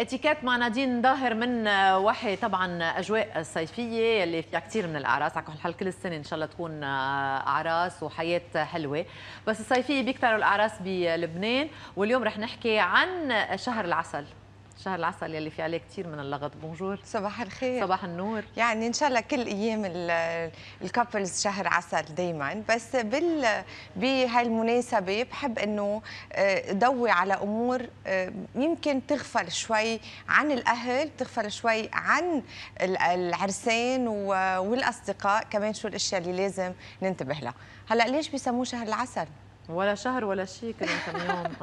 اتيكات مع نادين ظاهر من وحي طبعا اجواء صيفيه اللي فيها كثير من الاعراس على كل حال كل السنه ان شاء الله تكون آه، اعراس وحياه حلوه بس الصيفيه بيكثروا الاعراس بلبنان واليوم رح نحكي عن شهر العسل شهر العسل يلي في عليه كثير من اللغط بونجور صباح الخير صباح النور يعني ان شاء الله كل ايام الكابلز شهر عسل دائما بس بال بهاي المناسبه بحب انه آه، ضوي على امور آه، يمكن تغفل شوي عن الاهل تغفل شوي عن العرسان والاصدقاء كمان شو الاشياء اللي لازم ننتبه لها هلا ليش بيسموه شهر العسل ولا شهر ولا شيء كذا كم يوم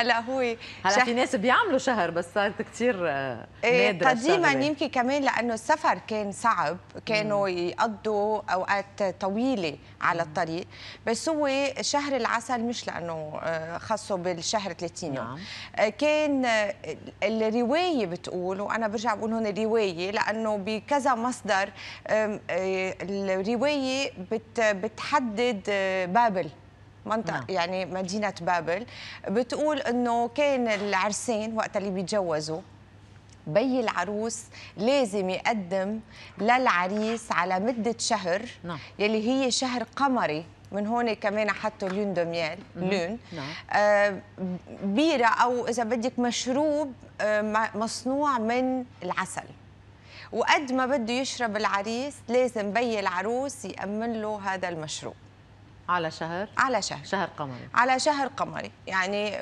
هلا هو هلا في ناس بيعملوا شهر بس صارت كثير آه، إيه، نادره قديما يمكن كمان لانه السفر كان صعب كانوا يقضوا اوقات طويله على الطريق بس هو شهر العسل مش لانه آه، خاصه بالشهر 30 يوم نعم. آه، كان الروايه بتقول وانا برجع بقول هون روايه لانه بكذا مصدر الروايه بتحدد بابل منطقه نعم. يعني مدينه بابل بتقول انه كان العرسين وقت اللي بيتجوزوا بي العروس لازم يقدم للعريس على مدة شهر نعم. يلي هي شهر قمري من هون كمان حطوا لون دوميال لون نعم. آه، بيرة أو إذا بدك مشروب آه، مصنوع من العسل وقد ما بده يشرب العريس لازم بي العروس يأمن له هذا المشروب على شهر على شهر شهر قمري على شهر قمري يعني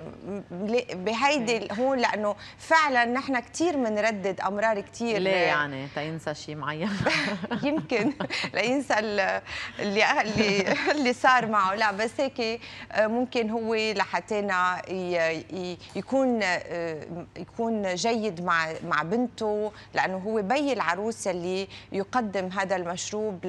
بهيدي هون لانه فعلا نحن كثير بنردد امرار كثير ليه يعني تينسى شيء معين يمكن لينسى اللي أه- اللي اللي صار معه لا بس هيك آه، ممكن هو لحتينا يكون آه، يكون جيد مع مع بنته لانه هو بي العروس اللي يقدم هذا المشروب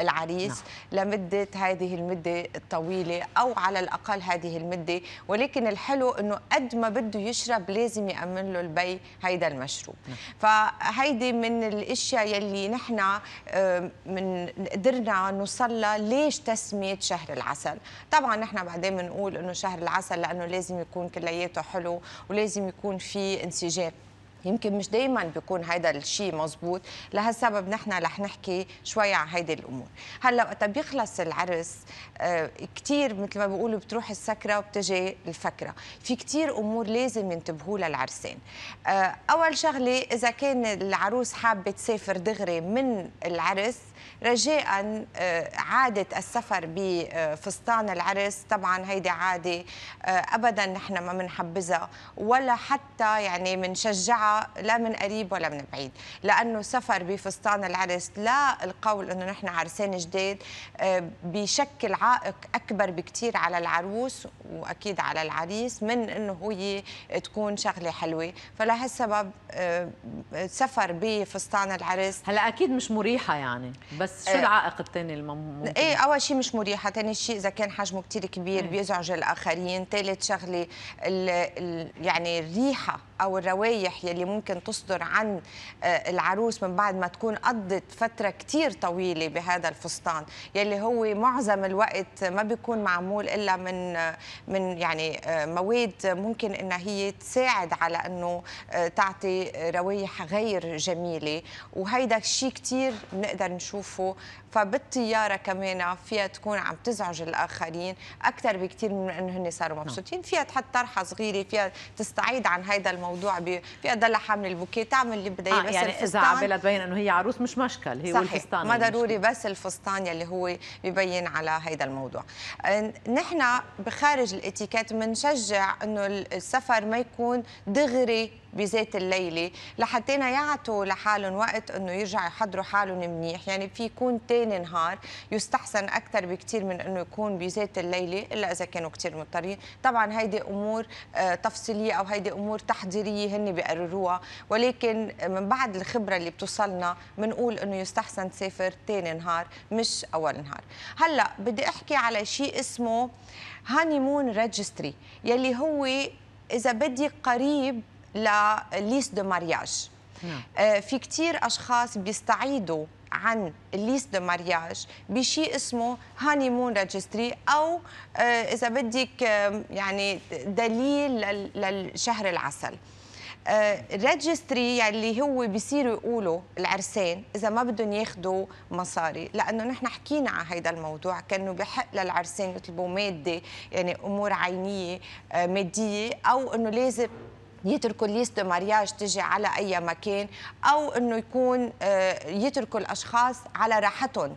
للعريس نعم. لمده هذه المده الطويلة أو على الأقل هذه المدة ولكن الحلو أنه قد ما بده يشرب لازم يأمن له البي هيدا المشروب نعم. فهيدي من الأشياء يلي نحن آه، من قدرنا نوصلها ليش تسمية شهر العسل طبعا نحن بعدين بنقول أنه شهر العسل لأنه لازم يكون كلياته حلو ولازم يكون في انسجام يمكن مش دايما بيكون هيدا الشيء مزبوط لهالسبب نحن رح نحكي شوي عن هيدي الامور هلا وقت بيخلص العرس آه، كثير مثل ما بيقولوا بتروح السكره وبتجي الفكره في كثير امور لازم ينتبهوا للعرسان آه، اول شغله اذا كان العروس حابه تسافر دغري من العرس رجاء آه، عادة السفر بفستان العرس طبعا هيدي عادة آه، أبدا نحن ما بنحبذها ولا حتى يعني بنشجعها لا من قريب ولا من بعيد لأنه سفر بفستان العرس لا القول أنه نحن عرسان جديد آه، بيشكل عائق أكبر بكتير على العروس وأكيد على العريس من أنه هي تكون شغلة حلوة فلهالسبب سفر بفستان العرس هلا أكيد مش مريحة يعني بس شو آه. العائق الثاني الممكن ايه اول شيء مش مريحه ثاني شيء اذا كان حجمه كثير كبير ايه. بيزعج الاخرين ثالث شغله ال يعني الريحه او الروايح يلي ممكن تصدر عن آه، العروس من بعد ما تكون قضت فتره كثير طويله بهذا الفستان يلي هو معظم الوقت ما بيكون معمول الا من آه، من يعني مواد ممكن انها هي تساعد على انه تعطي روايح غير جميله وهيدا الشيء كثير بنقدر نشوف بشوفه فبالطياره كمان فيها تكون عم تزعج الاخرين اكثر بكثير من انه هن صاروا نعم. مبسوطين فيها تحط طرحه صغيره فيها تستعيد عن هذا الموضوع فيها تضل حامل البوكيه تعمل اللي بدها آه بس يعني الفستان اذا عبالها تبين انه هي عروس مش مشكل هي صحيح. والفستان ما ضروري بس الفستان يلي هو ببين على هذا الموضوع أه، نحن بخارج الاتيكيت بنشجع انه السفر ما يكون دغري بذات الليله لحتى يعطوا لحالهم وقت انه يرجعوا يحضروا حالهم منيح يعني يعني في يكون تاني نهار يستحسن اكثر بكثير من انه يكون بذات الليله الا اذا كانوا كثير مضطرين طبعا هيدي امور آه، تفصيليه او هيدي امور تحضيريه هن بيقرروها ولكن من بعد الخبره اللي بتوصلنا بنقول انه يستحسن تسافر تاني نهار مش اول نهار هلا بدي احكي على شيء اسمه هانيمون ريجستري يلي هو اذا بدي قريب لليس دو مارياج في كثير أشخاص بيستعيدوا عن الليست دو مارياج بشيء اسمه هاني مون ريجستري او آه، اذا بدك آه، يعني دليل للشهر العسل آه، ريجستري يلي هو بيصيروا يقولوا العرسان اذا ما بدهم ياخذوا مصاري لانه نحن حكينا على هذا الموضوع كانه بحق للعرسان يطلبوا ماده يعني امور عينيه ماديه او انه لازم يتركوا ليست دو مارياج تجي على اي مكان او انه يكون آه، يتركوا الاشخاص على راحتهم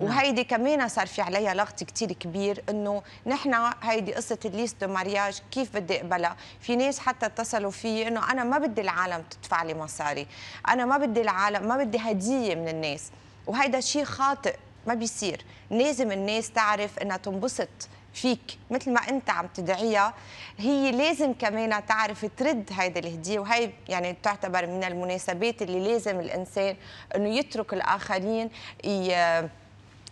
نعم. وهيدي كمان صار في عليها لغط كثير كبير انه نحن هيدي قصه الليست دو مارياج كيف بدي اقبلها في ناس حتى اتصلوا فيي انه انا ما بدي العالم تدفع لي مصاري انا ما بدي العالم ما بدي هديه من الناس وهيدا شيء خاطئ ما بيصير لازم الناس تعرف انها تنبسط فيك مثل ما انت عم تدعيها هي لازم كمان تعرف ترد هيدي الهديه وهي يعني تعتبر من المناسبات اللي لازم الانسان انه يترك الاخرين ي...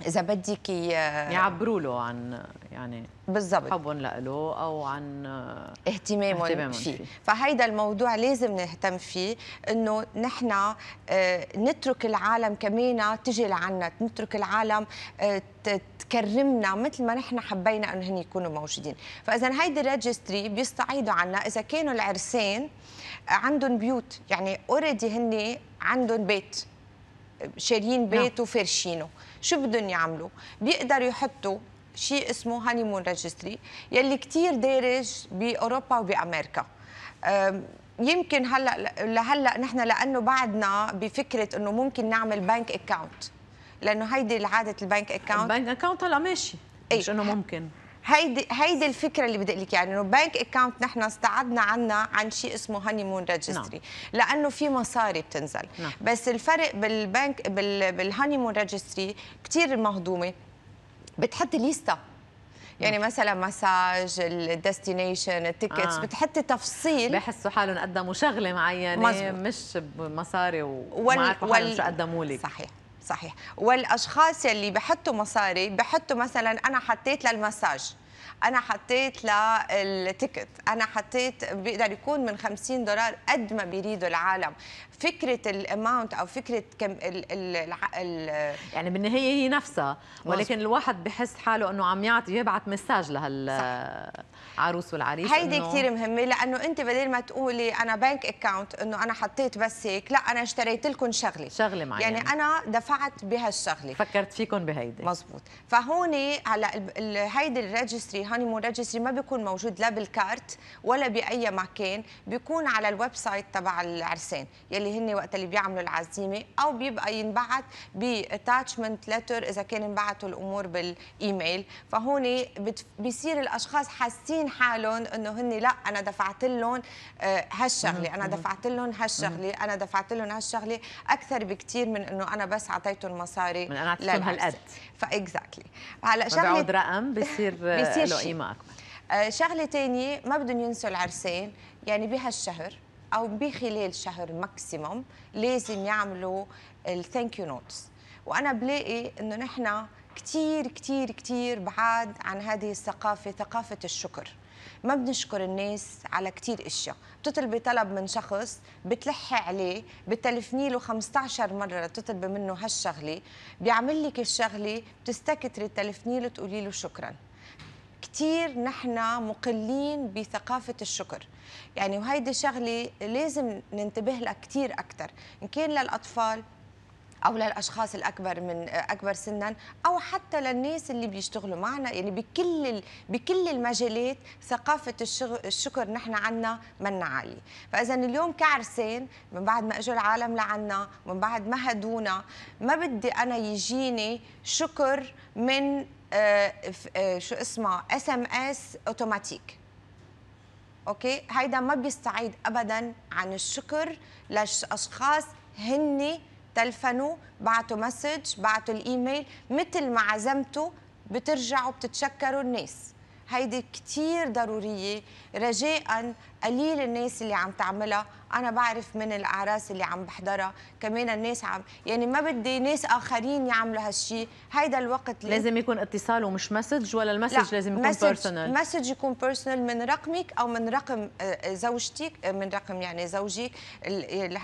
اذا بدك يعبروا له عن يعني بالضبط حبهم له او عن آه، اهتمامهم, اهتمامهم فيه. فيه فهيدا الموضوع لازم نهتم فيه انه نحن آه، نترك العالم كمان تجي لعنا نترك العالم آه، تكرمنا مثل ما نحن حبينا انه هن يكونوا موجودين فاذا هيدي الريجستري بيستعيدوا عنا اذا كانوا العرسان عندهم بيوت يعني اوريدي هن عندهم بيت شاريين نعم. بيت وفارشينه شو بدهم يعملوا بيقدروا يحطوا شيء اسمه هانيمون ريجستري يلي كثير دارج باوروبا وبامريكا يمكن هلا لهلا نحن لانه بعدنا بفكره انه ممكن نعمل بنك اكاونت لانه هيدي عاده البنك اكاونت البنك اكاونت هلا ماشي مش إيه. انه ممكن هيدي هيدي الفكره اللي بدي لك يعني انه بنك اكاونت نحن استعدنا عنا عن شيء اسمه هاني مون ريجستري لانه في مصاري بتنزل نعم. بس الفرق بالبنك بالهاني مون ريجستري كثير مهضومه بتحط ليستا يعني نعم. مثلا مساج الديستنيشن التيكتس آه. بتحطي تفصيل بحسوا حالهم قدموا شغله معينه مش بمصاري وما وال... حالهم شو قدموا لك صحيح صحيح والاشخاص اللي بحطوا مصاري بحطوا مثلا انا حطيت للمساج انا حطيت للتيكت انا حطيت بيقدر يكون من 50 دولار قد ما بيريدوا العالم فكره الاماونت او فكره كم ال ال الـ يعني بالنهايه هي نفسها ولكن الواحد بحس حاله انه عم يعطي يبعث مساج لهالعروس والعريس هيدي كثير مهمه لانه انت بدل ما تقولي انا بنك اكاونت انه انا حطيت بس هيك لا انا اشتريت لكم شغله شغله معينه يعني انا دفعت بهالشغله فكرت فيكم بهيدي مزبوط فهون هلا هيدي الريجستري هاني مون ريجستري ما بيكون موجود لا بالكارت ولا باي مكان بيكون على الويب سايت تبع العرسان يلي هن وقت اللي بيعملوا العزيمه او بيبقى ينبعث باتاتشمنت لتر اذا كان انبعثوا الامور بالايميل فهون بيصير الاشخاص حاسين حالهم انه هن لا انا دفعت لهم آه، هالشغله انا دفعت لهم هالشغله انا دفعت لهم هالشغله اكثر بكثير من انه انا بس اعطيتهم مصاري من انا اعطيتهم هالقد فاكزاكتلي هلا شغله بعود رقم بيصير بيصير له قيمه اكبر آه، شغله ثانيه ما بدهم ينسوا العرسين يعني بهالشهر او بخلال شهر ماكسيموم لازم يعملوا الثانك يو نوتس وانا بلاقي انه نحن كثير كثير كثير بعاد عن هذه الثقافه ثقافه الشكر ما بنشكر الناس على كثير اشياء بتطلبي طلب من شخص بتلحي عليه بتلفني له 15 مره لتطلبي منه هالشغله بيعمل لك الشغله بتستكتري تلفني له تقولي له شكرا كثير نحن مقلين بثقافة الشكر يعني وهيدي شغلة لازم ننتبه لها كثير أكثر إن كان للأطفال او للاشخاص الاكبر من اكبر سنا او حتى للناس اللي بيشتغلوا معنا يعني بكل بكل المجالات ثقافه الشكر نحن عنا منا عالي فاذا اليوم كعرسان من بعد ما اجوا العالم لعنا من بعد ما هدونا ما بدي انا يجيني شكر من آه، آه، شو اسمه اس ام اس اوتوماتيك اوكي هيدا ما بيستعيد ابدا عن الشكر للاشخاص هن تلفنوا بعتوا مسج بعتوا الايميل مثل ما عزمتوا بترجعوا بتتشكروا الناس هيدي كتير ضرورية رجاء قليل الناس اللي عم تعملها انا بعرف من الاعراس اللي عم بحضرها كمان الناس عم يعني ما بدي ناس اخرين يعملوا هالشيء هيدا الوقت اللي لازم يكون اتصال ومش مسج ولا المسج لا. لازم يكون بيرسونال مسج يكون بيرسونال من رقمك او من رقم آه، آه، زوجتك آه، من رقم يعني زوجك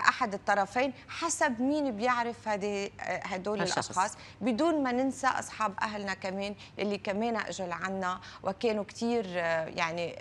احد الطرفين حسب مين بيعرف هذه هدول هالشخص. الاشخاص بدون ما ننسى اصحاب اهلنا كمان اللي كمان اجوا لعنا وكانوا كثير يعني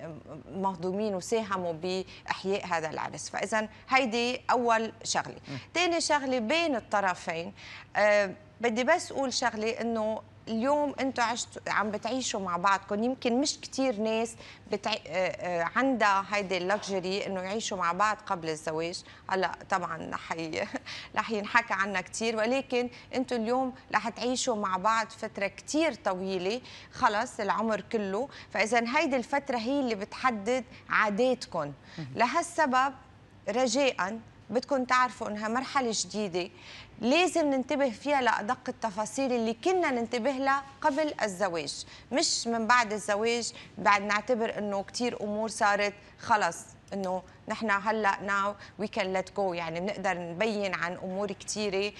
مهضومين وساهموا باحياء هذا العرس فاذا هيدي اول شغله ثاني شغله بين الطرفين آه، بدي بس اقول شغله انه اليوم انتم عشتوا عم بتعيشوا مع بعضكم يمكن مش كثير ناس بتع... آه، آه، عندها هيدي اللكجري انه يعيشوا مع بعض قبل الزواج هلا طبعا رح رح ينحكى عنها كثير ولكن انتم اليوم رح تعيشوا مع بعض فتره كثير طويله خلص العمر كله فاذا هيدي الفتره هي اللي بتحدد عاداتكم لهالسبب رجاء بدكم تعرفوا انها مرحله جديده لازم ننتبه فيها لأدق التفاصيل اللي كنا ننتبه لها قبل الزواج مش من بعد الزواج بعد نعتبر أنه كتير أمور صارت خلص انه نحن هلا ناو وي كان ليت جو يعني بنقدر نبين عن امور كثيره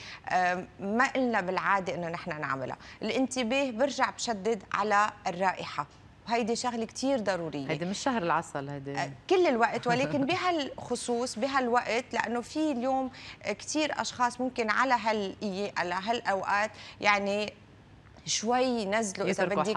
ما قلنا بالعاده انه نحن نعملها، الانتباه برجع بشدد على الرائحه، هيدي شغله كثير ضروريه هيدي مش شهر العسل هيدي أه، كل الوقت ولكن بهالخصوص بهالوقت لانه في اليوم كثير اشخاص ممكن على هال على هالاوقات يعني شوي ينزلوا اذا بدك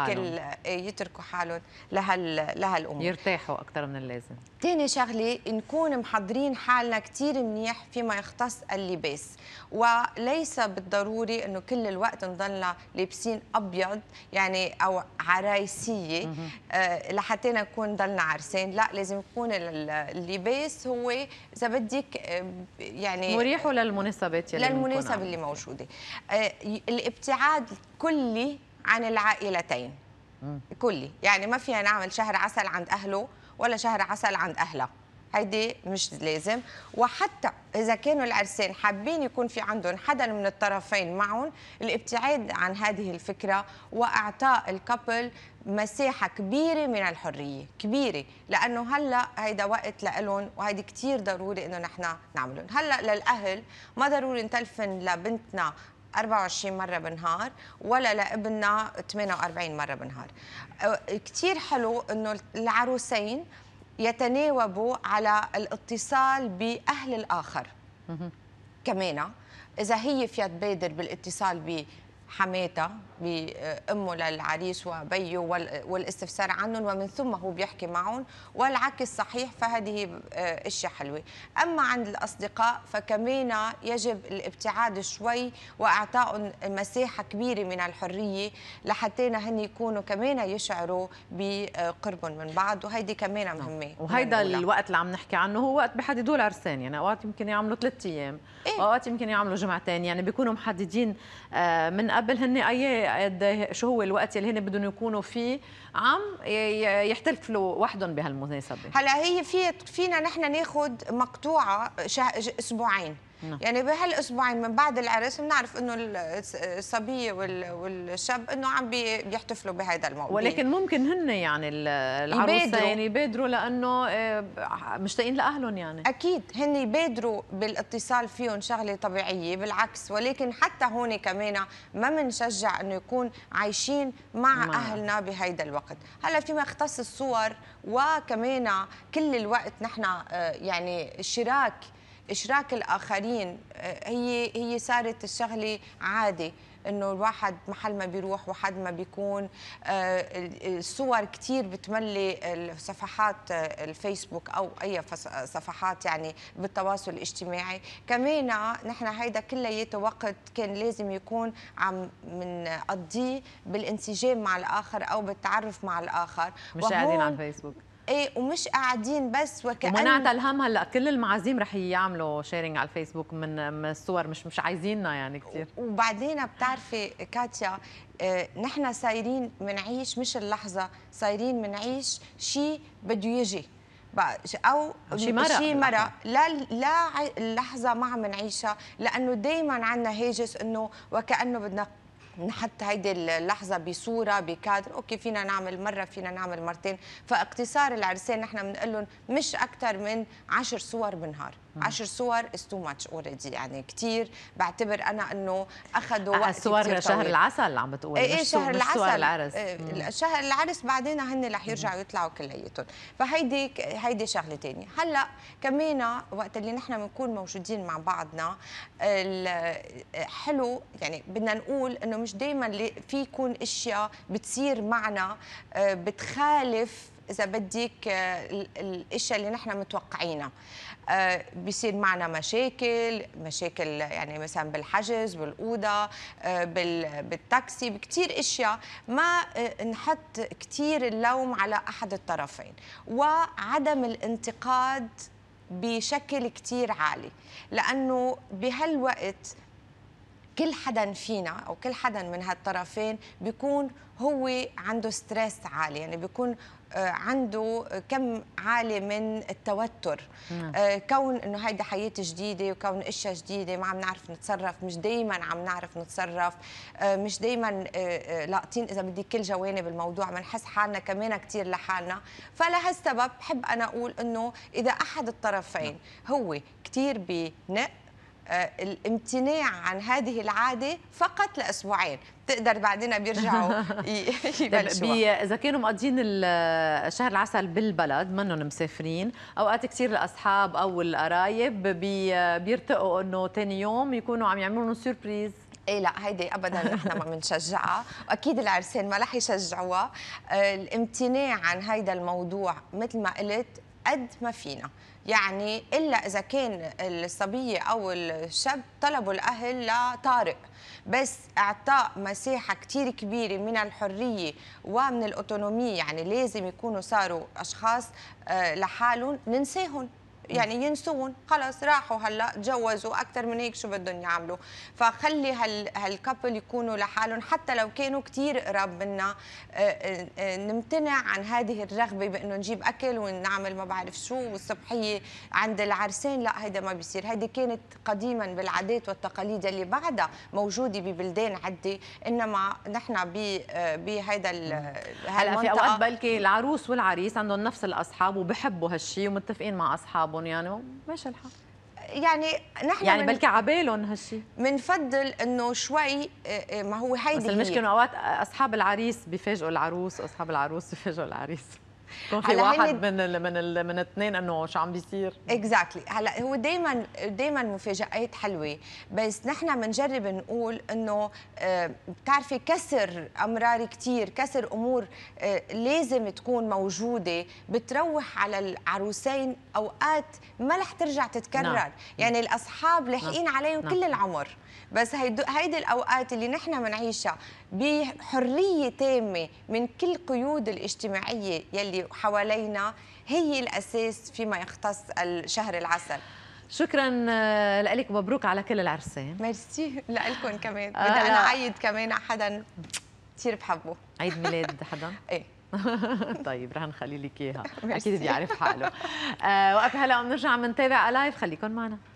إيه، يتركوا حالهم لهال لهالامور يرتاحوا اكثر من اللازم ثاني شغله نكون محضرين حالنا كثير منيح فيما يختص اللباس وليس بالضروري انه كل الوقت نضلنا لابسين ابيض يعني او عرايسيه آه، لحتى نكون ضلنا عرسان لا لازم يكون اللباس هو اذا بدك آه، يعني مريح للمناسبات للمناسبه اللي موجوده آه، الابتعاد الكلي عن العائلتين كلي يعني ما فينا نعمل شهر عسل عند أهله ولا شهر عسل عند أهلها هيدي مش لازم وحتى إذا كانوا العرسان حابين يكون في عندهم حدا من الطرفين معهم الابتعاد عن هذه الفكرة وإعطاء الكابل مساحة كبيرة من الحرية كبيرة لأنه هلأ هيدا وقت لإلهم وهيدي كتير ضروري إنه نحن نعملهم هلأ للأهل ما ضروري نتلفن لبنتنا 24 مره بالنهار ولا لابنها 48 مره بالنهار أه، كثير حلو انه العروسين يتناوبوا على الاتصال باهل الاخر كمان اذا هي فيها تبادر بالاتصال حماته بامه للعريس وبيه والاستفسار عنهم ومن ثم هو بيحكي معهم والعكس صحيح فهذه آه، اشياء حلوه اما عند الاصدقاء فكمان يجب الابتعاد شوي واعطائهم مساحه كبيره من الحريه لحتى هن يكونوا كمان يشعروا بقربهم من بعض وهيدي كمان نعم. مهمه وهيدا الوقت اللي عم نحكي عنه هو وقت بحددوه العرسان يعني اوقات يمكن يعملوا ثلاث ايام إيه؟ اوقات يمكن يعملوا جمعتين يعني بيكونوا محددين آه، من قبل قبل هن اي شو هو الوقت اللي هن بدهم يكونوا فيه عم يحتفلوا وحدهم بهالمناسبه هلا هي في فينا نحن ناخذ مقطوعه اسبوعين نعم. يعني بهالاسبوعين من بعد العرس بنعرف انه الصبيه والشاب انه عم بيحتفلوا بهذا الموضوع ولكن ممكن هن يعني يعني يبادروا لانه آه، مشتاقين لاهلهم يعني اكيد هن يبادروا بالاتصال فيهم شغله طبيعيه بالعكس ولكن حتى هون كمان ما بنشجع انه يكون عايشين مع ما. نعم. اهلنا بهيدا الوقت هلا فيما يختص الصور وكمان كل الوقت نحن آه، يعني شراك اشراك الاخرين آه، هي هي صارت الشغله عادي انه الواحد محل ما بيروح وحد ما بيكون آه، الصور كثير بتملي صفحات آه، الفيسبوك او اي صفحات يعني بالتواصل الاجتماعي كمان نحن هيدا كلياته وقت كان لازم يكون عم قضيه بالانسجام مع الاخر او بالتعرف مع الاخر مش قاعدين على الفيسبوك ايه ومش قاعدين بس وكأن ومنعت الهم هلا كل المعازيم رح يعملوا شيرنج على الفيسبوك من الصور مش مش عايزيننا يعني كثير وبعدين بتعرفي كاتيا آه، نحن صايرين منعيش مش اللحظه صايرين منعيش شيء بده يجي او شيء مرق شيء مرق لا لا اللحظه ما عم نعيشها لانه دائما عندنا هاجس انه وكانه بدنا نحط هيدي اللحظه بصوره بكادر اوكي فينا نعمل مره فينا نعمل مرتين فاقتصار العرسين نحن بنقول لهم مش اكثر من 10 صور بالنهار 10 صور از تو ماتش اوريدي يعني كثير بعتبر انا انه اخذوا وقت صور شهر العسل عم بتقول ايه, إيه، شهر العسل العرس إيه، شهر العرس بعدين هن رح يرجعوا يطلعوا كليتهم فهيدي هيدي شغله ثانيه هلا كمان وقت اللي نحن بنكون موجودين مع بعضنا حلو يعني بدنا نقول انه مش دائما في يكون اشياء بتصير معنا آه، بتخالف اذا بدك آه، الاشياء اللي نحن متوقعينها آه، بيصير معنا مشاكل مشاكل يعني مثلا بالحجز بالاوضه آه، بالتاكسي بكتير اشياء ما آه، نحط كتير اللوم على احد الطرفين وعدم الانتقاد بشكل كتير عالي لأنه بهالوقت كل حدا فينا او كل حدا من هالطرفين بيكون هو عنده ستريس عالي يعني بيكون آه، عنده كم عالي من التوتر نعم. آه، كون انه هيدا حياه جديده وكون اشياء جديده ما عم نعرف نتصرف مش دائما عم نعرف نتصرف آه، مش دائما لاقطين اذا بدي كل جوانب الموضوع بنحس حالنا كمان كثير لحالنا فلهالسبب بحب انا اقول انه اذا احد الطرفين نعم. هو كثير بنق آه، الامتناع عن هذه العاده فقط لاسبوعين بتقدر بعدين بيرجعوا طيب، يبلشوا اذا كانوا مقضين شهر العسل بالبلد منهم مسافرين اوقات كثير الاصحاب او القرايب بيرتقوا انه ثاني يوم يكونوا عم يعملوا لهم سيربريز ايه لا هيدي ابدا نحن ما بنشجعها واكيد العرسان ما رح يشجعوها آه، الامتناع عن هيدا الموضوع مثل ما قلت قد ما فينا يعني إلا إذا كان الصبية أو الشاب طلبوا الأهل لطارق بس إعطاء مساحة كثير كبيرة من الحرية ومن الأوتونومية يعني لازم يكونوا صاروا أشخاص آه، لحالهم ننساهم يعني ينسون خلاص راحوا هلا تجوزوا اكثر من هيك شو بدهم يعملوا فخلي هال هالكابل يكونوا لحالهم حتى لو كانوا كثير قراب منا آه، آه، آه، نمتنع عن هذه الرغبه بانه نجيب اكل ونعمل ما بعرف شو والصبحيه عند العرسين لا هيدا ما بيصير هيدي كانت قديما بالعادات والتقاليد اللي بعدها موجوده ببلدان عده انما نحن بهيدا هلا في اوقات بلكي العروس والعريس عندهم نفس الاصحاب وبحبوا هالشيء ومتفقين مع اصحابهم بيوتهم يعني ماشي الحال يعني نحن يعني بلكي عبالهم هالشيء بنفضل انه شوي آه، آه، ما هو هيدي بس المشكله اوقات اصحاب العريس بيفاجئوا العروس واصحاب العروس بيفاجئوا العريس يكون في واحد من الـ من الـ من الاثنين انه شو عم بيصير اكزاكتلي exactly. هلا هو دائما دائما مفاجات حلوه بس نحن بنجرب نقول انه آه، بتعرفي كسر امرار كثير كسر امور آه، لازم تكون موجوده بتروح على العروسين اوقات ما رح ترجع تتكرر نعم. نعم. يعني الاصحاب لاحقين نعم. عليهم نعم. كل العمر بس هيدي هيدي الاوقات اللي نحن بنعيشها بحريه تامه من كل قيود الاجتماعيه يلي حوالينا هي الأساس فيما يختص الشهر العسل شكرا آه، لك مبروك على كل العرسان ميرسي لكم كمان آه، بدي انا اعيد كمان حدا كثير بحبه عيد ميلاد حدا؟ ايه طيب رح نخلي لك اياها اكيد بيعرف حاله آه وقف هلا بنرجع بنتابع لايف خليكم معنا